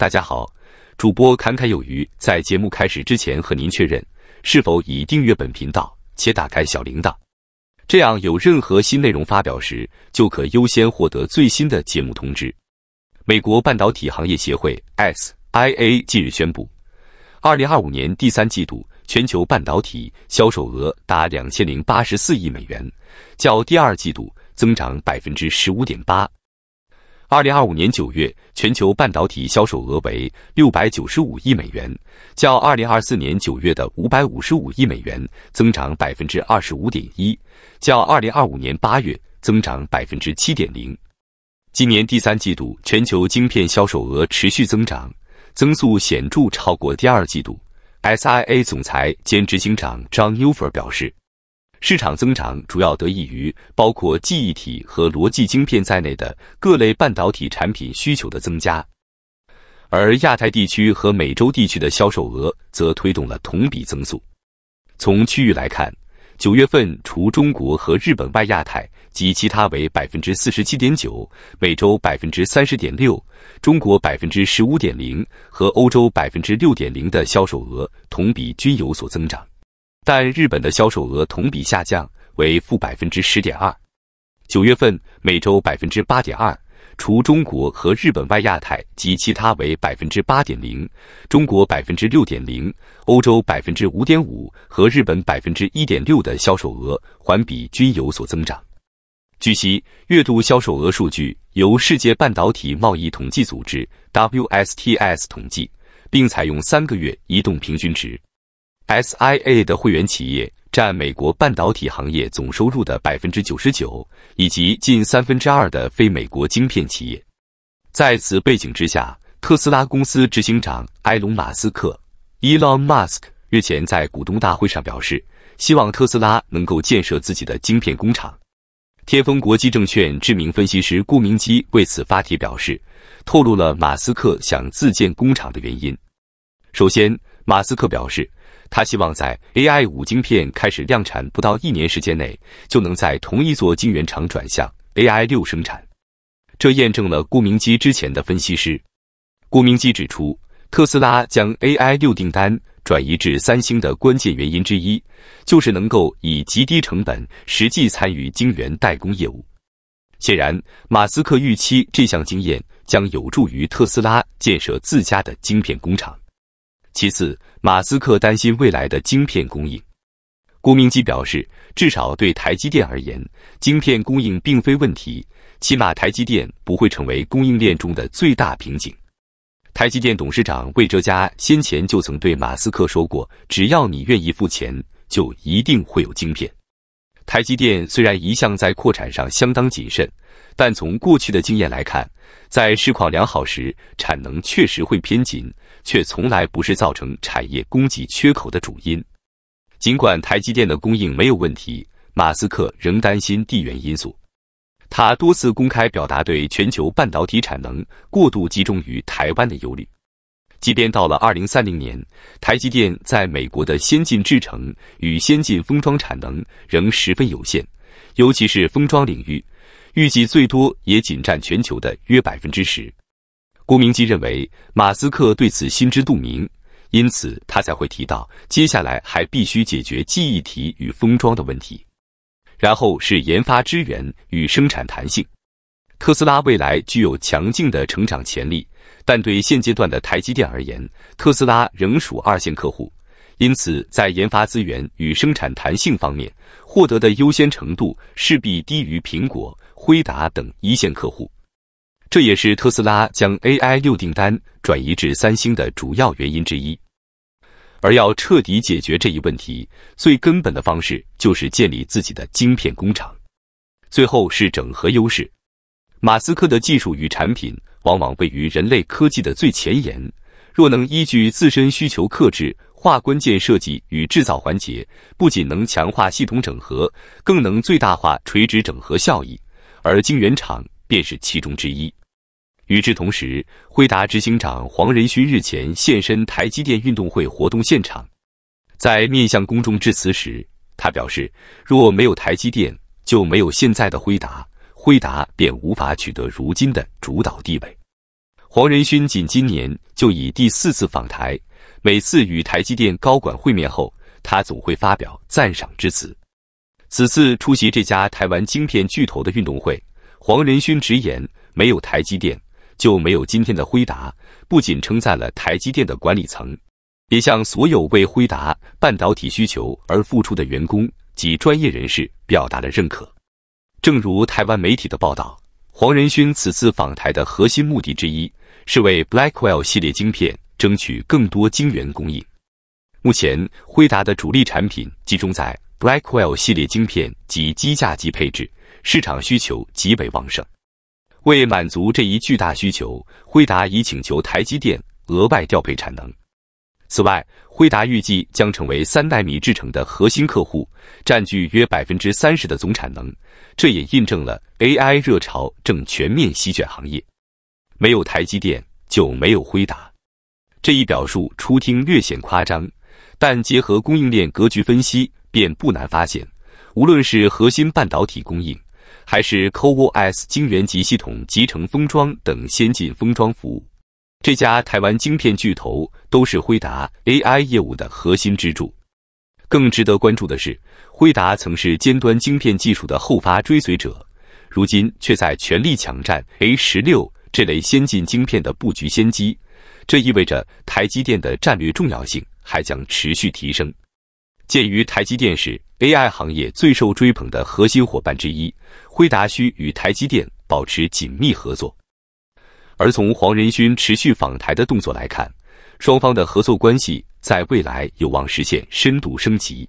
大家好，主播侃侃有余。在节目开始之前，和您确认是否已订阅本频道且打开小铃铛，这样有任何新内容发表时，就可优先获得最新的节目通知。美国半导体行业协会 SIA 近日宣布，二零二五年第三季度全球半导体销售额达两千零八十四亿美元，较第二季度增长百分之十五点八。二零二五年九月，全球半导体销售额为六百九十五亿美元，较二零二四年九月的五百五十五亿美元增长百分之二十五点一，较二零二五年八月增长百分之七点零。今年第三季度全球晶片销售额持续增长，增速显著超过第二季度。SIA 总裁兼执行长 John Ufer 表示。市场增长主要得益于包括记忆体和逻辑晶片在内的各类半导体产品需求的增加，而亚太地区和美洲地区的销售额则推动了同比增速。从区域来看，九月份除中国和日本外，亚太及其他为百分之四十七点九，美洲百分之三十点六，中国百分之十五点零和欧洲百分之六点零的销售额同比均有所增长。但日本的销售额同比下降为负百分之十点二，九月份每周百分之八点二，除中国和日本外，亚太及其他为百分之八点零，中国百分之六点零，欧洲百分之五点五和日本百分之一点六的销售额环比均有所增长。据悉，月度销售额数据由世界半导体贸易统计组织 （WSTS） 统计，并采用三个月移动平均值。SIA 的会员企业占美国半导体行业总收入的百分之九十九，以及近三分之二的非美国晶片企业。在此背景之下，特斯拉公司执行长埃隆·马斯克 （Elon Musk） 日前在股东大会上表示，希望特斯拉能够建设自己的晶片工厂。天风国际证券知名分析师顾明基为此发帖表示，透露了马斯克想自建工厂的原因。首先，马斯克表示，他希望在 AI 五晶片开始量产不到一年时间内，就能在同一座晶圆厂转向 AI 六生产。这验证了顾明基之前的分析师顾明基指出，特斯拉将 AI 六订单转移至三星的关键原因之一，就是能够以极低成本实际参与晶圆代工业务。显然，马斯克预期这项经验将有助于特斯拉建设自家的晶片工厂。其次，马斯克担心未来的晶片供应。郭明基表示，至少对台积电而言，晶片供应并非问题，起码台积电不会成为供应链中的最大瓶颈。台积电董事长魏哲家先前就曾对马斯克说过：“只要你愿意付钱，就一定会有晶片。”台积电虽然一向在扩产上相当谨慎，但从过去的经验来看，在市况良好时，产能确实会偏紧。却从来不是造成产业供给缺口的主因。尽管台积电的供应没有问题，马斯克仍担心地缘因素。他多次公开表达对全球半导体产能过度集中于台湾的忧虑。即便到了2030年，台积电在美国的先进制程与先进封装产能仍十分有限，尤其是封装领域，预计最多也仅占全球的约百分之十。郭明基认为，马斯克对此心知肚明，因此他才会提到，接下来还必须解决记忆体与封装的问题，然后是研发资源与生产弹性。特斯拉未来具有强劲的成长潜力，但对现阶段的台积电而言，特斯拉仍属二线客户，因此在研发资源与生产弹性方面，获得的优先程度势必低于苹果、辉达等一线客户。这也是特斯拉将 A I 六订单转移至三星的主要原因之一，而要彻底解决这一问题，最根本的方式就是建立自己的晶片工厂。最后是整合优势，马斯克的技术与产品往往位于人类科技的最前沿，若能依据自身需求克制化关键设计与制造环节，不仅能强化系统整合，更能最大化垂直整合效益，而晶圆厂便是其中之一。与之同时，辉达执行长黄仁勋日前现身台积电运动会活动现场，在面向公众致辞时，他表示：“若没有台积电，就没有现在的辉达，辉达便无法取得如今的主导地位。”黄仁勋仅今年就已第四次访台，每次与台积电高管会面后，他总会发表赞赏之词。此次出席这家台湾晶片巨头的运动会，黄仁勋直言：“没有台积电。”就没有今天的辉达。不仅称赞了台积电的管理层，也向所有为辉达半导体需求而付出的员工及专业人士表达了认可。正如台湾媒体的报道，黄仁勋此次访台的核心目的之一是为 Blackwell 系列晶片争取更多晶圆供应。目前，辉达的主力产品集中在 Blackwell 系列晶片及机架级配置，市场需求极为旺盛。为满足这一巨大需求，辉达已请求台积电额外调配产能。此外，辉达预计将成为三纳米制程的核心客户，占据约百分之三十的总产能。这也印证了 AI 热潮正全面席卷行业。没有台积电就没有辉达，这一表述初听略显夸张，但结合供应链格局分析，便不难发现，无论是核心半导体供应。还是 CoWoS 晶圆级系统集成封装等先进封装服务，这家台湾晶片巨头都是辉达 AI 业务的核心支柱。更值得关注的是，辉达曾是尖端晶片技术的后发追随者，如今却在全力抢占 A 十六这类先进晶片的布局先机，这意味着台积电的战略重要性还将持续提升。鉴于台积电是 AI 行业最受追捧的核心伙伴之一，辉达需与台积电保持紧密合作。而从黄仁勋持续访台的动作来看，双方的合作关系在未来有望实现深度升级。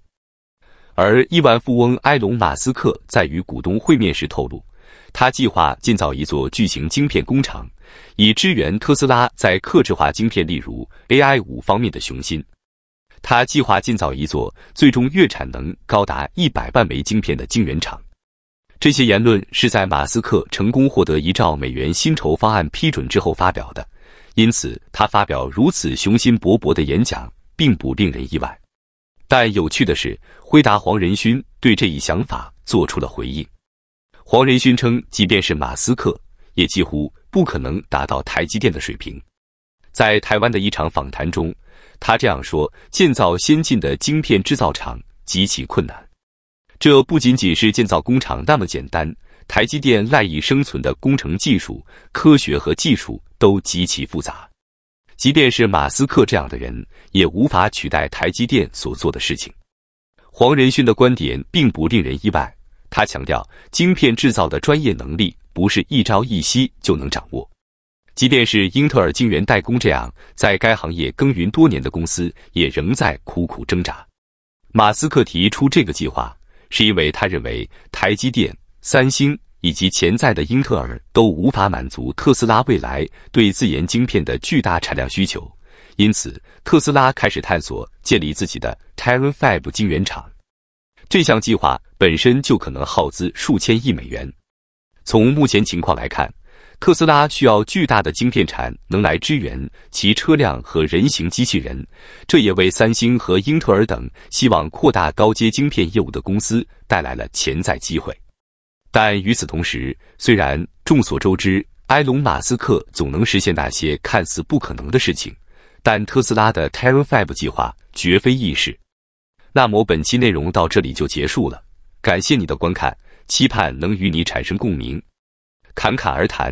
而亿万富翁埃隆·马斯克在与股东会面时透露，他计划建造一座巨型晶片工厂，以支援特斯拉在克制化晶片，例如 AI 五方面的雄心。他计划建造一座最终月产能高达一百万枚晶片的晶圆厂。这些言论是在马斯克成功获得一兆美元薪酬方案批准之后发表的，因此他发表如此雄心勃勃的演讲并不令人意外。但有趣的是，辉达黄仁勋对这一想法做出了回应。黄仁勋称，即便是马斯克，也几乎不可能达到台积电的水平。在台湾的一场访谈中。他这样说：“建造先进的晶片制造厂极其困难，这不仅仅是建造工厂那么简单。台积电赖以生存的工程技术、科学和技术都极其复杂，即便是马斯克这样的人也无法取代台积电所做的事情。”黄仁勋的观点并不令人意外，他强调晶片制造的专业能力不是一朝一夕就能掌握。即便是英特尔晶圆代工这样在该行业耕耘多年的公司，也仍在苦苦挣扎。马斯克提出这个计划，是因为他认为台积电、三星以及潜在的英特尔都无法满足特斯拉未来对自研晶片的巨大产量需求，因此特斯拉开始探索建立自己的 TerraFab 晶圆厂。这项计划本身就可能耗资数千亿美元。从目前情况来看。特斯拉需要巨大的晶片产能来支援其车辆和人形机器人，这也为三星和英特尔等希望扩大高阶晶片业务的公司带来了潜在机会。但与此同时，虽然众所周知，埃隆·马斯克总能实现那些看似不可能的事情，但特斯拉的 TerraFab 计划绝非易事。那么本期内容到这里就结束了，感谢你的观看，期盼能与你产生共鸣。侃侃而谈。